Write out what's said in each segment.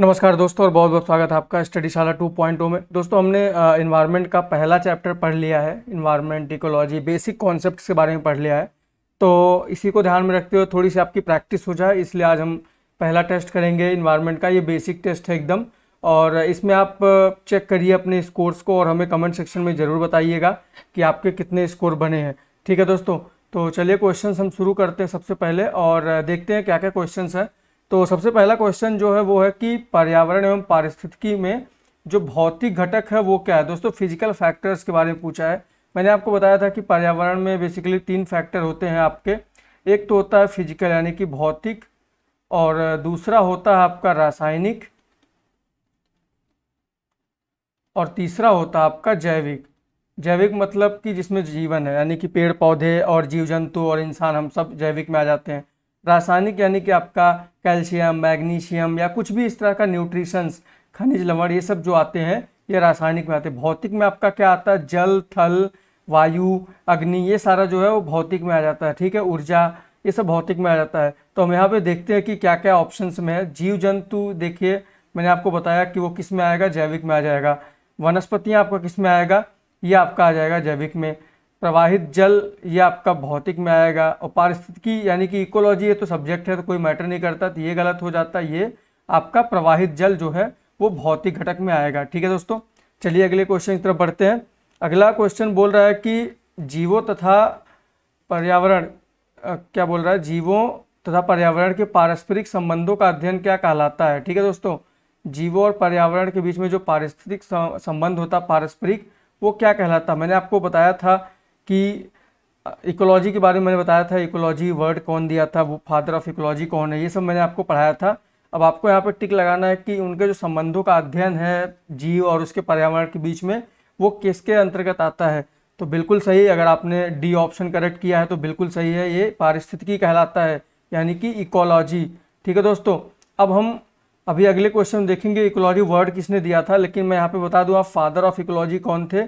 नमस्कार दोस्तों और बहुत बहुत स्वागत है आपका स्टडी शाला 2.0 में दोस्तों हमने इन्वायरमेंट का पहला चैप्टर पढ़ लिया है इन्वायरमेंट इकोलॉजी बेसिक कॉन्सेप्ट्स के बारे में पढ़ लिया है तो इसी को ध्यान में रखते हुए थोड़ी सी आपकी प्रैक्टिस हो जाए इसलिए आज हम पहला टेस्ट करेंगे इन्वायरमेंट का ये बेसिक टेस्ट है एकदम और इसमें आप चेक करिए अपने स्कोर्स को और हमें कमेंट सेक्शन में ज़रूर बताइएगा कि आपके कितने स्कोर बने हैं ठीक है दोस्तों तो चलिए क्वेश्चन हम शुरू करते हैं सबसे पहले और देखते हैं क्या क्या क्वेश्चन हैं तो सबसे पहला क्वेश्चन जो है वो है कि पर्यावरण एवं पारिस्थितिकी में जो भौतिक घटक है वो क्या है दोस्तों फिजिकल फैक्टर्स के बारे में पूछा है मैंने आपको बताया था कि पर्यावरण में बेसिकली तीन फैक्टर होते हैं आपके एक तो होता है फिजिकल यानी कि भौतिक और दूसरा होता है आपका रासायनिक और तीसरा होता है आपका जैविक जैविक मतलब कि जिसमें जीवन है यानी कि पेड़ पौधे और जीव जंतु और इंसान हम सब जैविक में आ जाते हैं रासायनिक यानी कि आपका कैल्शियम मैग्नीशियम या कुछ भी इस तरह का न्यूट्रिशंस खनिज लवण ये सब जो आते हैं ये रासायनिक में आते हैं भौतिक में आपका क्या आता है जल थल वायु अग्नि ये सारा जो है वो भौतिक में आ जाता है ठीक है ऊर्जा ये सब भौतिक में आ जाता है तो हम यहाँ पे देखते हैं कि क्या क्या ऑप्शंस में है जीव जंतु देखिए मैंने आपको बताया कि वो किस में आएगा जैविक में आ जाएगा वनस्पतियाँ आपका किस में आएगा ये आपका आ जाएगा जैविक में प्रवाहित जल ये आपका भौतिक में आएगा और पारिस्थितिकी यानी कि इकोलॉजी ये तो सब्जेक्ट है तो कोई मैटर नहीं करता तो ये गलत हो जाता है ये आपका प्रवाहित जल जो है वो भौतिक घटक में आएगा ठीक है दोस्तों चलिए अगले क्वेश्चन की तरफ बढ़ते हैं अगला क्वेश्चन बोल रहा है कि जीवों तथा पर्यावरण क्या बोल रहा है जीवों तथा पर्यावरण के पारस्परिक संबंधों का अध्ययन क्या कहलाता है ठीक है दोस्तों जीवों और पर्यावरण के बीच में जो पारिस्थितिक संबंध होता पारस्परिक वो क्या कहलाता मैंने आपको बताया था कि इकोलॉजी के बारे में मैंने बताया था इकोलॉजी वर्ड कौन दिया था वो फादर ऑफ इकोलॉजी कौन है ये सब मैंने आपको पढ़ाया था अब आपको यहाँ पर टिक लगाना है कि उनके जो संबंधों का अध्ययन है जीव और उसके पर्यावरण के बीच में वो किसके अंतर्गत आता है तो बिल्कुल सही अगर आपने डी ऑप्शन करेक्ट किया है तो बिल्कुल सही है ये पारिस्थितिकी कहलाता है यानी कि इकोलॉजी ठीक है दोस्तों अब हम अभी अगले क्वेश्चन देखेंगे इकोलॉजी वर्ड किसने दिया था लेकिन मैं यहाँ पे बता दूँ आप फादर ऑफ इकोलॉजी कौन थे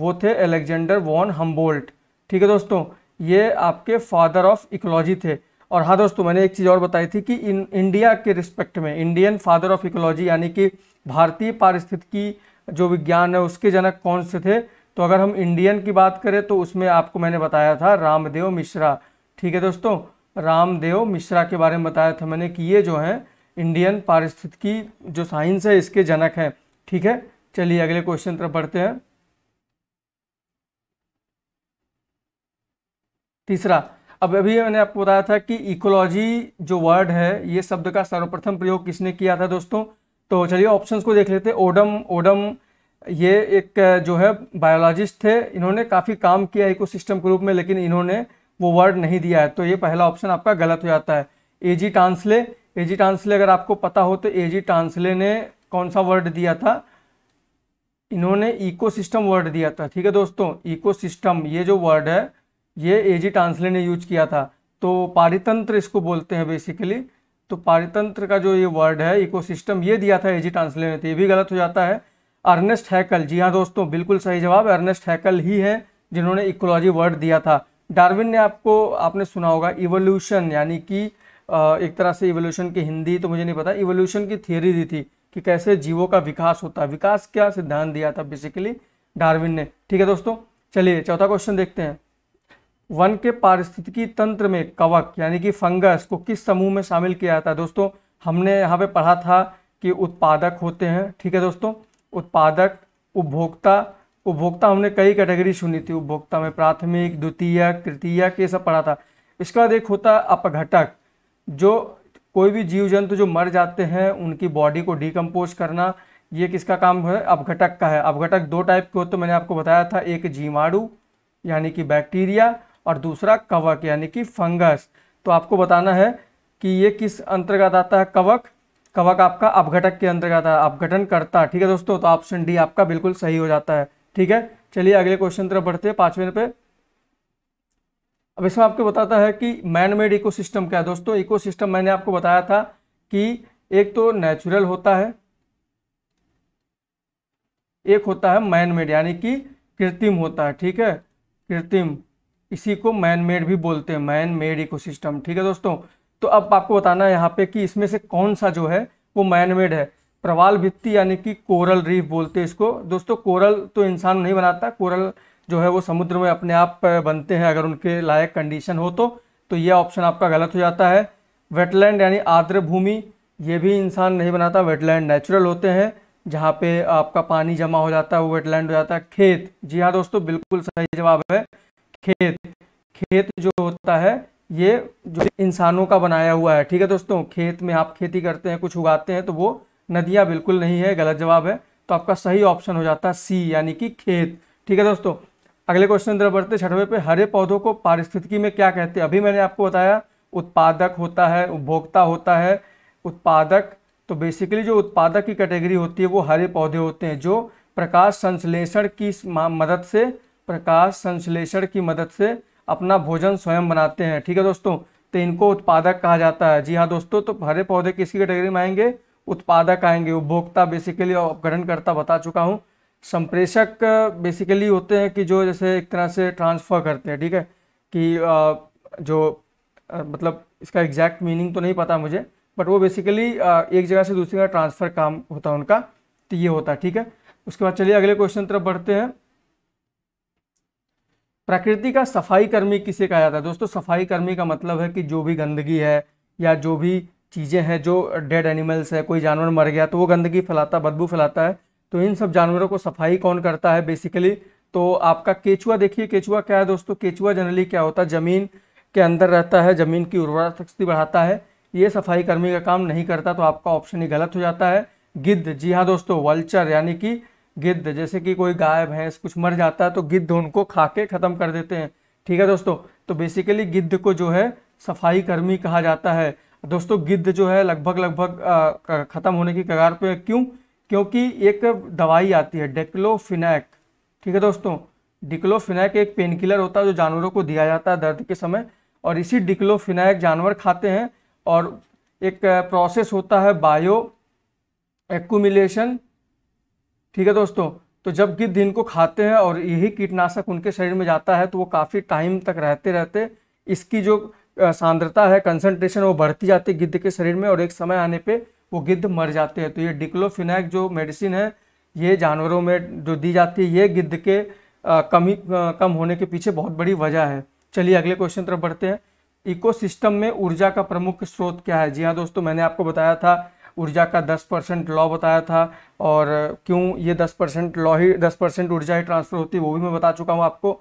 वो थे एलेक्जेंडर वॉन हम्बोल्ट ठीक है दोस्तों ये आपके फादर ऑफ इकोलॉजी थे और हाँ दोस्तों मैंने एक चीज़ और बताई थी कि इन इंडिया के रिस्पेक्ट में इंडियन फादर ऑफ इकोलॉजी यानी कि भारतीय पारिस्थितिकी जो विज्ञान है उसके जनक कौन से थे तो अगर हम इंडियन की बात करें तो उसमें आपको मैंने बताया था रामदेव मिश्रा ठीक है दोस्तों रामदेव मिश्रा के बारे में बताया था मैंने कि ये जो हैं इंडियन पारिस्थितिकी जो साइंस है इसके जनक हैं ठीक है चलिए अगले क्वेश्चन तरफ बढ़ते हैं तीसरा अब अभी मैंने आपको बताया था कि इकोलॉजी जो वर्ड है ये शब्द का सर्वप्रथम प्रयोग किसने किया था दोस्तों तो चलिए ऑप्शंस को देख लेते ओडम ओडम ये एक जो है बायोलॉजिस्ट थे इन्होंने काफ़ी काम किया इको सिस्टम के रूप में लेकिन इन्होंने वो वर्ड नहीं दिया है तो ये पहला ऑप्शन आपका गलत हो जाता है ए जी टांसले ए जी टांसले अगर आपको पता हो तो ए जी टांसले ने कौन सा वर्ड दिया था इन्होंने इकोसिस्टम वर्ड दिया था ठीक है दोस्तों इकोसिस्टम ये जो वर्ड है ये एजी टांसले ने यूज किया था तो पारितंत्र इसको बोलते हैं बेसिकली तो पारितंत्र का जो ये वर्ड है इकोसिस्टम ये दिया था एजी टांसले ने तो ये भी गलत हो जाता है अर्नेस्ट हैकल जी हाँ दोस्तों बिल्कुल सही जवाब अर्नेस्ट हैकल ही है जिन्होंने इकोलॉजी वर्ड दिया था डार्विन ने आपको आपने सुना होगा इवोल्यूशन यानी कि एक तरह से इवोल्यूशन की हिंदी तो मुझे नहीं पता इवोल्यूशन की थियोरी दी थी कि कैसे जीवों का विकास होता है विकास क्या सिद्धांत दिया था बेसिकली डार्विन ने ठीक है दोस्तों चलिए चौथा क्वेश्चन देखते हैं वन के पारिस्थितिकी तंत्र में कवक यानी कि फंगस को किस समूह में शामिल किया जाता है दोस्तों हमने यहाँ पे पढ़ा था कि उत्पादक होते हैं ठीक है दोस्तों उत्पादक उपभोक्ता उपभोक्ता हमने कई कैटेगरी सुनी थी उपभोक्ता में प्राथमिक द्वितीय तृतीय ये सब पढ़ा था इसके बाद एक होता है अपघटक जो कोई भी जीव जंतु जो मर जाते हैं उनकी बॉडी को डिकम्पोज करना ये किसका काम है अपघटक का है अपघटक दो टाइप के होते मैंने आपको बताया था एक जीवाणु यानी कि बैक्टीरिया और दूसरा कवक यानी कि फंगस तो आपको बताना है कि ये किस अंतर्गत आता है कवक कवक आपका अपघटक के अंतर्गत अपघटन करता ठीक है दोस्तों तो ऑप्शन डी आपका बिल्कुल सही हो जाता है ठीक है चलिए अगले क्वेश्चन तरफ बढ़ते हैं पांचवें पे अब इसमें आपको बताता है कि मैन मेड इकोसिस्टम क्या है दोस्तों इकोसिस्टम मैंने आपको बताया था कि एक तो नेचुरल होता है एक होता है मैन मेड यानी कि कृत्रिम होता है ठीक है कृत्रिम इसी को मैन मेड भी बोलते हैं मैन मेड इको ठीक है दोस्तों तो अब आपको बताना है यहाँ पे कि इसमें से कौन सा जो है वो मैन मेड है प्रवाल भित्ती यानी कि कोरल रीफ बोलते हैं इसको दोस्तों कोरल तो इंसान नहीं बनाता कोरल जो है वो समुद्र में अपने आप बनते हैं अगर उनके लायक कंडीशन हो तो तो ये ऑप्शन आपका गलत हो जाता है वेटलैंड यानी आर्द्र भूमि ये भी इंसान नहीं बनाता वेटलैंड नेचुरल होते हैं जहाँ पे आपका पानी जमा हो जाता है वो वेटलैंड हो जाता है खेत जी हाँ दोस्तों बिल्कुल सही जवाब है खेत खेत जो होता है ये जो इंसानों का बनाया हुआ है ठीक है दोस्तों खेत में आप खेती करते हैं कुछ उगाते हैं तो वो नदियाँ बिल्कुल नहीं है गलत जवाब है तो आपका सही ऑप्शन हो जाता है सी यानी कि खेत ठीक है दोस्तों अगले क्वेश्चन जरा बढ़ते छठवें पे हरे पौधों को पारिस्थितिकी में क्या कहते हैं अभी मैंने आपको बताया उत्पादक होता है उपभोक्ता होता है उत्पादक तो बेसिकली जो उत्पादक की कैटेगरी होती है वो हरे पौधे होते हैं जो प्रकाश संश्लेषण की मदद से प्रकाश संश्लेषण की मदद से अपना भोजन स्वयं बनाते हैं ठीक है दोस्तों तो इनको उत्पादक कहा जाता है जी हाँ दोस्तों तो हरे पौधे किसी कैटेगरी में आएंगे उत्पादक आएंगे उपभोक्ता बेसिकली और अपग्रहणकर्ता बता चुका हूँ संप्रेषक बेसिकली होते हैं कि जो जैसे एक तरह से ट्रांसफ़र करते हैं ठीक है कि जो मतलब इसका एग्जैक्ट मीनिंग तो नहीं पता मुझे बट वो बेसिकली एक जगह से दूसरी जगह ट्रांसफ़र काम होता है उनका तो ये होता है ठीक है उसके बाद चलिए अगले क्वेश्चन तरफ बढ़ते हैं प्रकृति का सफाई कर्मी किसे कहा जाता है दोस्तों सफाई कर्मी का मतलब है कि जो भी गंदगी है या जो भी चीज़ें हैं जो डेड एनिमल्स है कोई जानवर मर गया तो वो गंदगी फैलाता बदबू फैलाता है तो इन सब जानवरों को सफाई कौन करता है बेसिकली तो आपका केचुआ देखिए केचुआ क्या है दोस्तों केचुआ जनरली क्या होता है ज़मीन के अंदर रहता है ज़मीन की उर्वरा शक्ति बढ़ाता है ये सफाई कर्मी का काम नहीं करता तो आपका ऑप्शन ही गलत हो जाता है गिद्ध जी हाँ दोस्तों वल्चर यानी कि गिद्ध जैसे कि कोई गाय भैंस कुछ मर जाता है तो गिद्ध उनको खा के ख़त्म कर देते हैं ठीक है दोस्तों तो बेसिकली गिद्ध को जो है सफाई कर्मी कहा जाता है दोस्तों गिद्ध जो है लगभग लगभग ख़त्म होने की कगार पे क्यों क्योंकि एक दवाई आती है डेक्लोफिनैक ठीक है दोस्तों डिक्लोफिनैक एक पेन किलर होता है जो जानवरों को दिया जाता है दर्द के समय और इसी डिक्लोफिनैक जानवर खाते हैं और एक प्रोसेस होता है बायो एक्यूमिलेशन ठीक है दोस्तों तो जब गिद्ध इनको खाते हैं और यही कीटनाशक उनके शरीर में जाता है तो वो काफ़ी टाइम तक रहते रहते इसकी जो सांद्रता है कंसनट्रेशन वो बढ़ती जाती है गिद्ध के शरीर में और एक समय आने पर वो गिद्ध मर जाते हैं तो ये डिक्लोफिनैक जो मेडिसिन है ये जानवरों में जो दी जाती है ये गिद्ध के कमी कम होने के पीछे बहुत बड़ी वजह है चलिए अगले क्वेश्चन तरफ बढ़ते हैं इकोसिस्टम में ऊर्जा का प्रमुख स्रोत क्या है जी हाँ दोस्तों मैंने आपको बताया था ऊर्जा का 10 परसेंट लॉ बताया था और क्यों ये 10 परसेंट लॉ ही 10 परसेंट ऊर्जा ही ट्रांसफर होती है वो भी मैं बता चुका हूँ आपको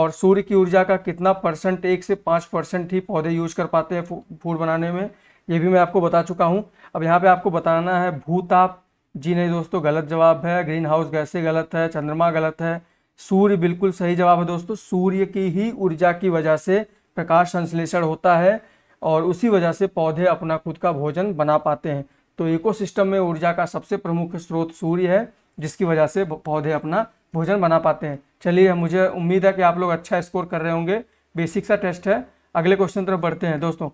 और सूर्य की ऊर्जा का कितना परसेंट एक से पाँच परसेंट ही पौधे यूज कर पाते हैं फूड बनाने में ये भी मैं आपको बता चुका हूँ अब यहाँ पे आपको बताना है भूताप जी नहीं दोस्तों गलत जवाब है ग्रीन हाउस गैसे गलत है चंद्रमा गलत है सूर्य बिल्कुल सही जवाब है दोस्तों सूर्य की ही ऊर्जा की वजह से प्रकाश संश्लेषण होता है और उसी वजह से पौधे अपना खुद का भोजन बना पाते हैं तो इकोसिस्टम में ऊर्जा का सबसे प्रमुख स्रोत सूर्य है जिसकी वजह से पौधे अपना भोजन बना पाते हैं चलिए मुझे उम्मीद है कि आप लोग अच्छा स्कोर कर रहे होंगे बेसिक सा टेस्ट है अगले क्वेश्चन तरफ बढ़ते हैं दोस्तों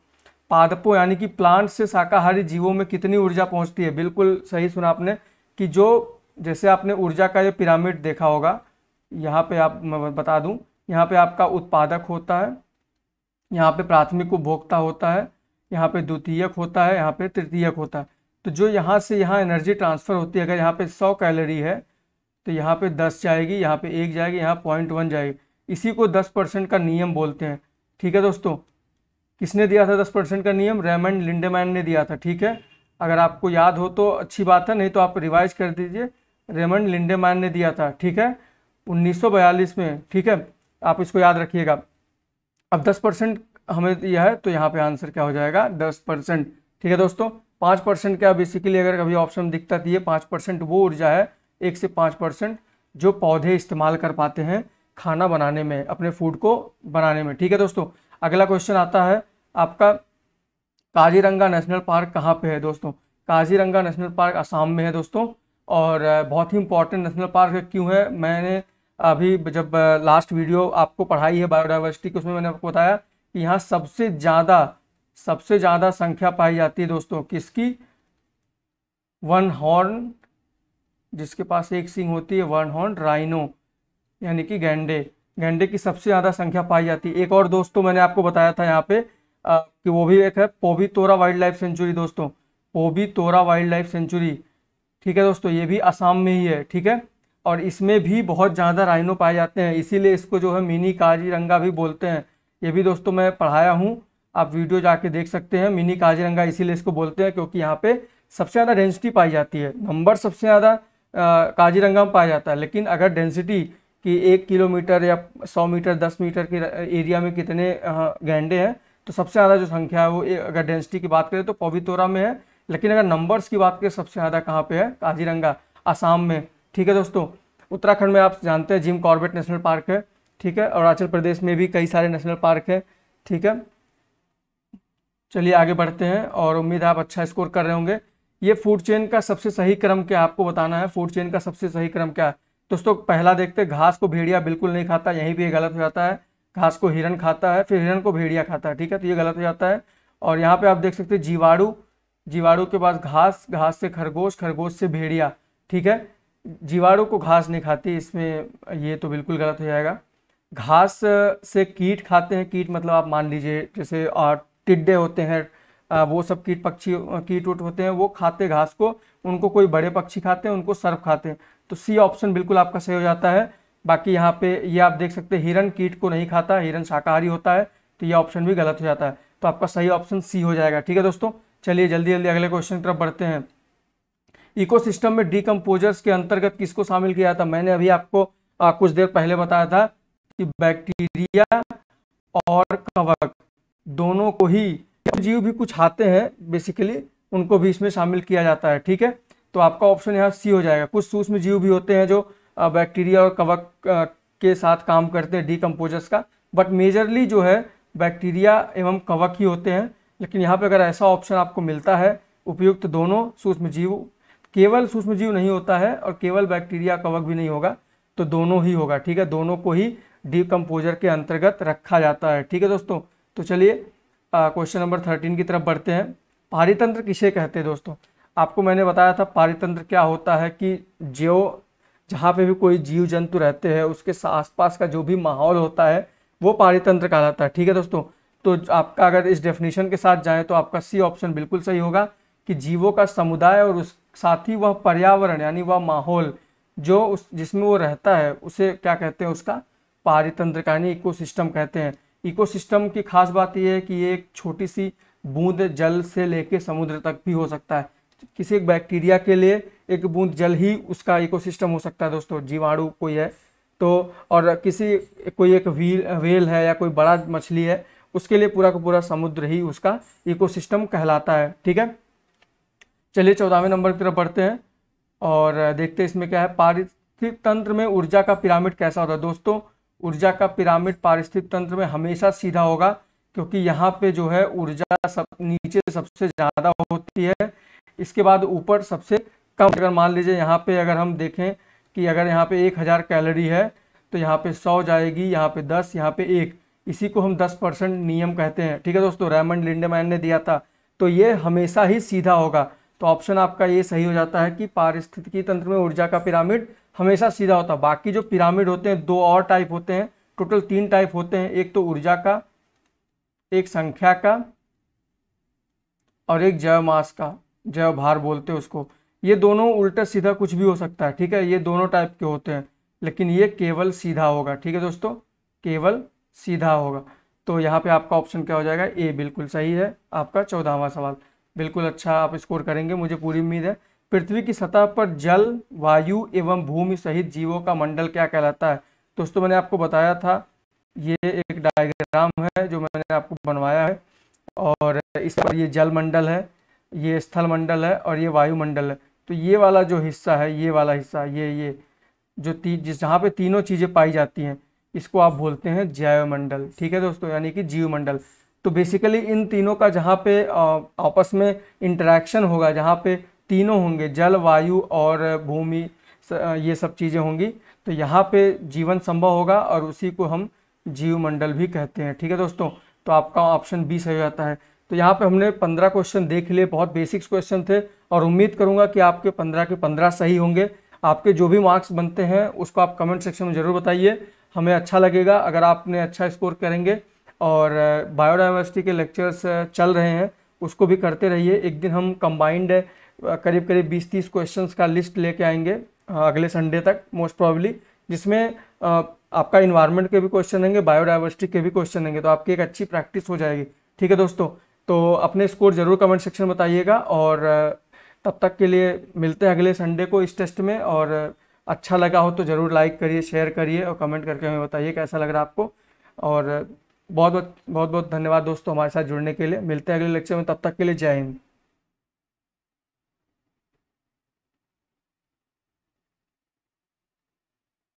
पादपों यानी कि प्लांट से शाकाहारी जीवों में कितनी ऊर्जा पहुंचती है बिल्कुल सही सुना आपने कि जो जैसे आपने ऊर्जा का ये पिरामिड देखा होगा यहाँ पे आप मैं बता दूँ यहाँ पे आपका उत्पादक होता है यहाँ पे प्राथमिक उपभोक्ता होता है यहाँ पे द्वितीयक होता है यहाँ पे तृतीयक होता है तो जो यहाँ से यहाँ एनर्जी ट्रांसफ़र होती है अगर यहाँ पे 100 कैलोरी है तो यहाँ पे 10 जाएगी यहाँ पे एक जाएगी यहाँ पॉइंट वन जाएगी इसी को 10 परसेंट का नियम बोलते हैं ठीक है दोस्तों किसने दिया था 10 परसेंट का नियम रेमंड लिंडेमैन ने दिया था ठीक है अगर आपको याद हो तो अच्छी बात है नहीं तो आप रिवाइज कर दीजिए रेमंड लिंडेमैन ने दिया था ठीक है उन्नीस में ठीक है आप इसको याद रखिएगा अब दस परसेंट हमें दिया है तो यहाँ पर आंसर क्या हो जाएगा दस परसेंट ठीक है दोस्तों पाँच परसेंट क्या बेसिकली अगर कभी ऑप्शन दिखता दिए ये पाँच परसेंट वो ऊर्जा है एक से पाँच परसेंट जो पौधे इस्तेमाल कर पाते हैं खाना बनाने में अपने फूड को बनाने में ठीक है दोस्तों अगला क्वेश्चन आता है आपका काजीरंगा नेशनल पार्क कहाँ पे है दोस्तों काजीरंगा नेशनल पार्क आसाम में है दोस्तों और बहुत ही इंपॉर्टेंट नेशनल पार्क क्यों है मैंने अभी जब लास्ट वीडियो आपको पढ़ाई है बायोडाइवर्सिटी की उसमें मैंने आपको बताया कि यहाँ सबसे ज़्यादा सबसे ज़्यादा संख्या पाई जाती है दोस्तों किसकी वन हॉर्न जिसके पास एक सिंग होती है वन हॉर्न राइनो यानी कि गेंडे गेंडे की सबसे ज़्यादा संख्या पाई जाती है एक और दोस्तों तो मैंने आपको बताया था यहाँ पे आ, कि वो भी एक है पोभी तोरा वाइल्ड लाइफ सेंचुरी दोस्तों पोबी तोरा वाइल्ड लाइफ सेंचुरी ठीक है दोस्तों ये भी असम में ही है ठीक है और इसमें भी बहुत ज़्यादा राइनो पाए जाते हैं इसीलिए इसको जो है मिनी काजीरंगा भी बोलते हैं ये भी दोस्तों मैं पढ़ाया हूँ आप वीडियो जाके देख सकते हैं मिनी काजीरंगा इसीलिए इसको बोलते हैं क्योंकि यहाँ पे सबसे ज़्यादा डेंसिटी पाई जाती है नंबर सबसे ज़्यादा काजीरंगा में पाया जाता है लेकिन अगर डेंसिटी कि एक किलोमीटर या सौ मीटर दस मीटर के एरिया में कितने गैंडे हैं तो सबसे ज़्यादा जो संख्या है वो अगर डेंसिटी की बात करें तो पवितोरा में है लेकिन अगर नंबर्स की बात करें सबसे ज़्यादा कहाँ पे है काजीरंगा आसाम में ठीक है दोस्तों उत्तराखंड में आप जानते हैं जिम कॉर्बेट नेशनल पार्क है ठीक है अरुणाचल प्रदेश में भी कई सारे नेशनल पार्क हैं ठीक है चलिए आगे बढ़ते हैं और उम्मीद आप अच्छा स्कोर कर रहे होंगे ये फूड चेन का सबसे सही क्रम क्या आपको बताना है फूड चेन का सबसे सही क्रम क्या है दोस्तों पहला देखते हैं घास को भेड़िया बिल्कुल नहीं खाता यहीं भी ये गलत हो जाता है घास को हिरन खाता है फिर हिरन को भेड़िया खाता है ठीक है तो ये गलत हो जाता है और यहाँ पे आप देख सकते हैं जीवाणु जीवाणु के पास घास घास से खरगोश खरगोश से भेड़िया ठीक है जीवाणु को घास नहीं खाती इसमें ये तो बिल्कुल गलत हो जाएगा घास से कीट खाते हैं कीट मतलब आप मान लीजिए जैसे टिड्डे होते हैं वो सब कीट पक्षी कीट उट होते हैं वो खाते घास को उनको कोई बड़े पक्षी खाते हैं उनको सर्फ खाते हैं तो सी ऑप्शन बिल्कुल आपका सही हो जाता है बाकी यहाँ पे ये आप देख सकते हैं हिरन कीट को नहीं खाता हिरन शाकाहारी होता है तो ये ऑप्शन भी गलत हो जाता है तो आपका सही ऑप्शन सी हो जाएगा ठीक है दोस्तों चलिए जल्दी जल्दी अगले क्वेश्चन की तरफ बढ़ते हैं इकोसिस्टम में डीकम्पोजर्स के अंतर्गत किसको शामिल किया था मैंने अभी आपको आ, कुछ देर पहले बताया था कि बैक्टीरिया और कवक दोनों को ही जीव भी कुछ आते हैं बेसिकली उनको भी इसमें शामिल किया जाता है ठीक है तो आपका ऑप्शन यहाँ सी हो जाएगा कुछ सूक्ष्म जीव भी होते हैं जो बैक्टीरिया और कवक के साथ काम करते हैं डीकम्पोजर्स का बट मेजरली जो है बैक्टीरिया एवं कवक ही होते हैं लेकिन यहाँ पे अगर ऐसा ऑप्शन आपको मिलता है उपयुक्त दोनों सूक्ष्म जीव केवल सूक्ष्म जीव नहीं होता है और केवल बैक्टीरिया कवक भी नहीं होगा तो दोनों ही होगा ठीक है दोनों को ही डीकम्पोजर के अंतर्गत रखा जाता है ठीक है दोस्तों तो चलिए क्वेश्चन नंबर थर्टीन की तरफ बढ़ते हैं पारितंत्र किसे कहते हैं दोस्तों आपको मैंने बताया था पारितंत्र क्या होता है कि जो जहाँ पे भी कोई जीव जंतु रहते हैं उसके आसपास का जो भी माहौल होता है वो पारितंत्र कहलाता है ठीक है दोस्तों तो आपका अगर इस डेफिनेशन के साथ जाएँ तो आपका सी ऑप्शन बिल्कुल सही होगा कि जीवों का समुदाय और उस साथ ही वह पर्यावरण यानी वह माहौल जो उस जिसमें वो रहता है उसे क्या कहते हैं उसका पारितंत्र का यानी इको कहते हैं इकोसिस्टम की खास बात यह है कि ये एक छोटी सी बूंद जल से लेके समुद्र तक भी हो सकता है किसी एक बैक्टीरिया के लिए एक बूंद जल ही उसका इकोसिस्टम हो सकता है दोस्तों जीवाणु कोई है तो और किसी कोई एक व्हील वेल है या कोई बड़ा मछली है उसके लिए पूरा का पूरा समुद्र ही उसका इकोसिस्टम कहलाता है ठीक है चलिए चौदहवें नंबर की तरफ बढ़ते हैं और देखते हैं इसमें क्या है पारिस्थितिक तंत्र में ऊर्जा का पिरामिड कैसा होता है दोस्तों ऊर्जा का पिरामिड पारिस्थितिक तंत्र में हमेशा सीधा होगा क्योंकि यहाँ पे जो है ऊर्जा सब नीचे सबसे ज़्यादा होती है इसके बाद ऊपर सबसे कम अगर मान लीजिए यहाँ पे अगर हम देखें कि अगर यहाँ पे एक हज़ार कैलोरी है तो यहाँ पे सौ जाएगी यहाँ पे दस यहाँ पे एक इसी को हम दस परसेंट नियम कहते हैं ठीक है दोस्तों रेमंड लिंडेमैन ने दिया था तो ये हमेशा ही सीधा होगा तो ऑप्शन आपका ये सही हो जाता है कि पारिस्थितिकी तंत्र में ऊर्जा का पिरामिड हमेशा सीधा होता है बाकी जो पिरामिड होते हैं दो और टाइप होते हैं टोटल तीन टाइप होते हैं एक तो ऊर्जा का एक संख्या का और एक जैव मास का जैव भार बोलते हैं उसको ये दोनों उल्टा सीधा कुछ भी हो सकता है ठीक है ये दोनों टाइप के होते हैं लेकिन ये केवल सीधा होगा ठीक है दोस्तों केवल सीधा होगा तो यहाँ पे आपका ऑप्शन क्या हो जाएगा ए बिल्कुल सही है आपका चौदहवा सवाल बिल्कुल अच्छा आप स्कोर करेंगे मुझे पूरी उम्मीद है पृथ्वी की सतह पर जल वायु एवं भूमि सहित जीवों का मंडल क्या कहलाता है दोस्तों मैंने आपको बताया था ये एक डायग्राम है जो मैंने आपको बनवाया है और इस पर ये जल मंडल है ये स्थल मंडल है और ये वायुमंडल है तो ये वाला जो हिस्सा है ये वाला हिस्सा ये ये जो ती जिस जहाँ पर तीनों चीज़ें पाई जाती हैं इसको आप बोलते हैं जैवमंडल ठीक है दोस्तों यानी कि जीवमंडल तो बेसिकली इन तीनों का जहाँ पे आपस में इंटरेक्शन होगा जहाँ पे तीनों होंगे जल वायु और भूमि ये सब चीज़ें होंगी तो यहाँ पे जीवन संभव होगा और उसी को हम जीव मंडल भी कहते हैं ठीक है दोस्तों तो आपका ऑप्शन बी सही हो जाता है तो यहाँ पे हमने पंद्रह क्वेश्चन देख लिए बहुत बेसिक्स क्वेश्चन थे और उम्मीद करूँगा कि आपके पंद्रह के पंद्रह सही होंगे आपके जो भी मार्क्स बनते हैं उसको आप कमेंट सेक्शन में ज़रूर बताइए हमें अच्छा लगेगा अगर आपने अच्छा स्कोर करेंगे और बायोडाइवर्सिटी के लेक्चर्स चल रहे हैं उसको भी करते रहिए एक दिन हम कंबाइंड करीब करीब बीस तीस क्वेश्चंस का लिस्ट लेके आएंगे अगले संडे तक मोस्ट प्रॉबली जिसमें आपका इन्वायरमेंट के भी क्वेश्चन होंगे बायोडाइवर्सिटी के भी क्वेश्चन होंगे तो आपकी एक अच्छी प्रैक्टिस हो जाएगी ठीक है दोस्तों तो अपने स्कोर ज़रूर कमेंट सेक्शन में बताइएगा और तब तक के लिए मिलते हैं अगले संडे को इस टेस्ट में और अच्छा लगा हो तो ज़रूर लाइक करिए शेयर करिए और कमेंट करके हमें बताइए कैसा लग रहा है आपको और बहुत बहुत बहुत बहुत धन्यवाद दोस्तों हमारे साथ जुड़ने के लिए मिलते हैं अगले लेक्चर में तब तक के लिए जय हिंद